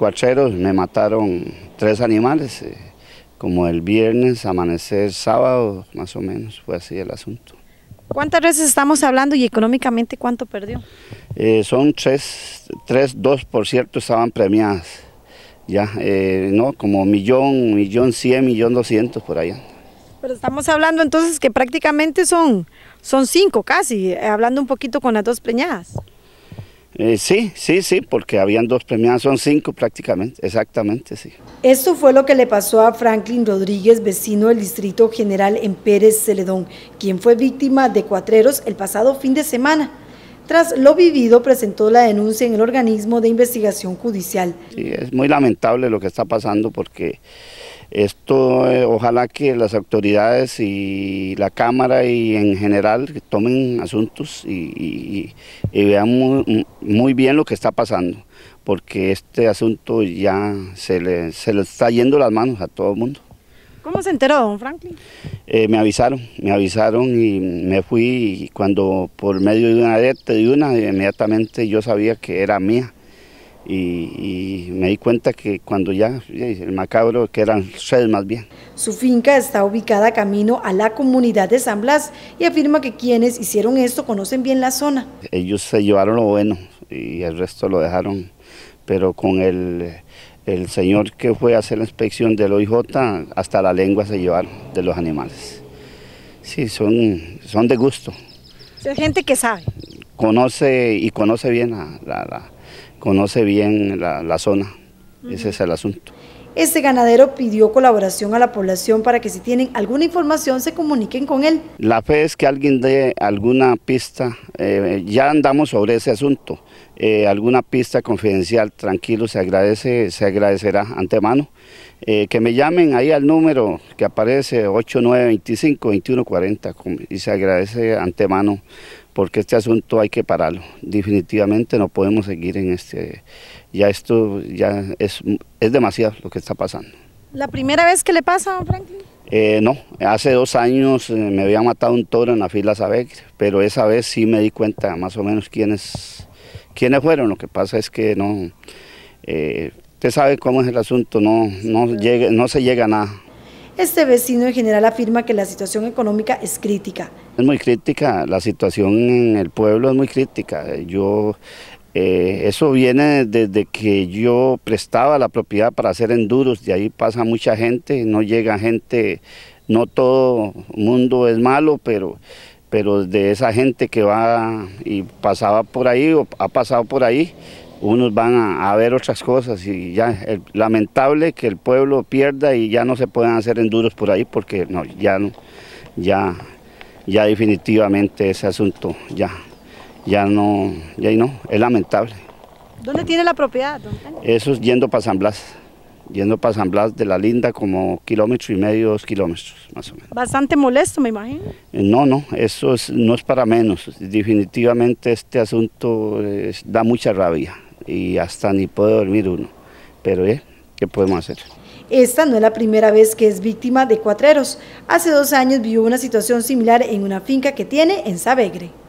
cuacheros me mataron tres animales, eh, como el viernes, amanecer, sábado, más o menos, fue así el asunto. ¿Cuántas veces estamos hablando y económicamente cuánto perdió? Eh, son tres, tres, dos por cierto estaban premiadas, ya, eh, no, como millón, millón cien, millón doscientos por allá. Pero estamos hablando entonces que prácticamente son, son cinco casi, hablando un poquito con las dos preñadas. Eh, sí, sí, sí, porque habían dos premiados, son cinco prácticamente, exactamente, sí. Esto fue lo que le pasó a Franklin Rodríguez, vecino del Distrito General en Pérez Celedón, quien fue víctima de cuatreros el pasado fin de semana. Tras lo vivido, presentó la denuncia en el organismo de investigación judicial. Sí, es muy lamentable lo que está pasando porque esto eh, ojalá que las autoridades y la Cámara y en general tomen asuntos y, vean muy, bien lo que está pasando, porque este asunto ya se le, se le está yendo las manos a todo el mundo. ¿Cómo se enteró, don Franklin? Eh, me avisaron, me avisaron y me fui y cuando por medio de una de una, inmediatamente yo sabía que era mía. Y, me di cuenta que cuando ya, el macabro, que eran sed más bien. Su finca está ubicada camino a la comunidad de San Blas y afirma que quienes hicieron esto conocen bien la zona. Ellos se llevaron lo bueno y el resto lo dejaron, pero con el, el señor que fue a hacer la inspección del OIJ, hasta la lengua se llevaron de los animales. Sí, son, son de gusto. Es gente que sabe. Conoce y conoce bien a la conoce bien la, zona. Ese es el asunto. Este ganadero pidió colaboración a la población para que si tienen alguna información se comuniquen con él. La fe es que alguien dé alguna pista, eh, ya andamos sobre ese asunto, eh, alguna pista confidencial, tranquilo, se agradece, se agradecerá antemano. Eh, que me llamen ahí al número que aparece 8925-2140 y se agradece antemano porque este asunto hay que pararlo. Definitivamente no podemos seguir en este, ya esto ya es, es demasiado lo que está pasando. ¿La primera vez que le pasa, don Franklin? Eh, no, hace dos años eh, me había matado un toro en la fila Sabec, pero esa vez sí me di cuenta más o menos quiénes, quiénes fueron. Lo que pasa es que no, eh, usted sabe cómo es el asunto, no, no, no se llega a nada. Este vecino en general afirma que la situación económica es crítica. Es muy crítica, la situación en el pueblo es muy crítica. Yo eh, eso viene desde que yo prestaba la propiedad para hacer enduros, de ahí pasa mucha gente, no llega gente, no todo mundo es malo, pero, pero de esa gente que va y pasaba por ahí o ha pasado por ahí, unos van a, ver otras cosas y ya es lamentable que el pueblo pierda y ya no se puedan hacer enduros por ahí porque no, ya no, ya, ya definitivamente ese asunto ya, ya no, ya no, es lamentable. ¿Dónde tiene la propiedad? Don Eso es yendo para San Blas, yendo para San Blas de la Linda como kilómetro y medio, dos kilómetros más o menos. Bastante molesto me imagino. Eh, no, no, eso no es para menos, definitivamente este asunto eh, da mucha rabia y hasta ni puede dormir uno. Pero ¿eh? ¿qué podemos hacer? Esta no es la primera vez que es víctima de cuatreros. Hace dos años vivió una situación similar en una finca que tiene en Sabegre.